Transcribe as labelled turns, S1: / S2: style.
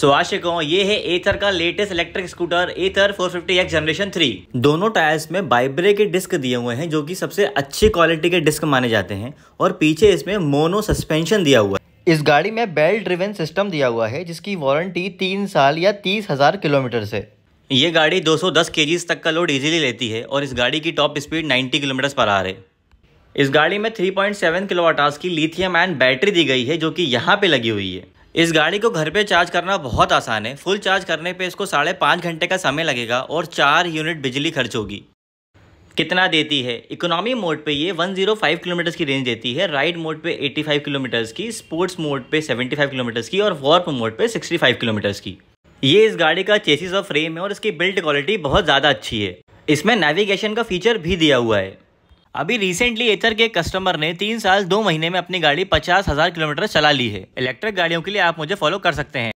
S1: सो आशिकों ये है एथर का latest electric scooter Ather 450X generation three दोनों टायर्स में बाइब्रे के डिस्क दिए हुए हैं जो कि सबसे अच्छी क्वालिटी के डिस्क माने जाते हैं और
S2: पीछे इसमें मोनो सस्पेंशन दिया हुआ है इस गाड़ी में बेल्ट ड्रिवन सिस्टम दिया हुआ है जिसकी वारंटी तीन साल या तीस हज़ार किलोमीटर से
S1: ये गाड़ी 210 जी तक का लोड इजीली लेती है और इस गाड़ी की टॉप स्पीड 90 किलोमीटर पर आर है इस गाड़ी में 3.7 किलोवाट आवर्स की लिथियम आयन बैटरी दी गई है जो कि यहाँ पे लगी हुई है इस गाड़ी को घर पे चार्ज करना बहुत आसान है फुल चार्ज करने पे इसको साढ़े पाँच घंटे का समय लगेगा और चार यूनिट बिजली खर्च होगी कितना देती है इकोनॉमी मोड पे ये 105 किलोमीटर्स की रेंज देती है राइड मोड पे 85 किलोमीटर्स की स्पोर्ट्स मोड पे 75 किलोमीटर्स की और वॉर्प मोड पे 65 किलोमीटर्स की ये इस गाड़ी का चेसिस और फ्रेम है और इसकी बिल्ड क्वालिटी बहुत ज़्यादा अच्छी है इसमें नेविगेशन का फीचर भी दिया हुआ है अभी रिसेंटली एथर के कस्टमर ने तीन साल दो महीने में अपनी गाड़ी पचास हजार किलोमीटर चला ली है इलेक्ट्रिक गाड़ियों के लिए आप मुझे फॉलो कर सकते हैं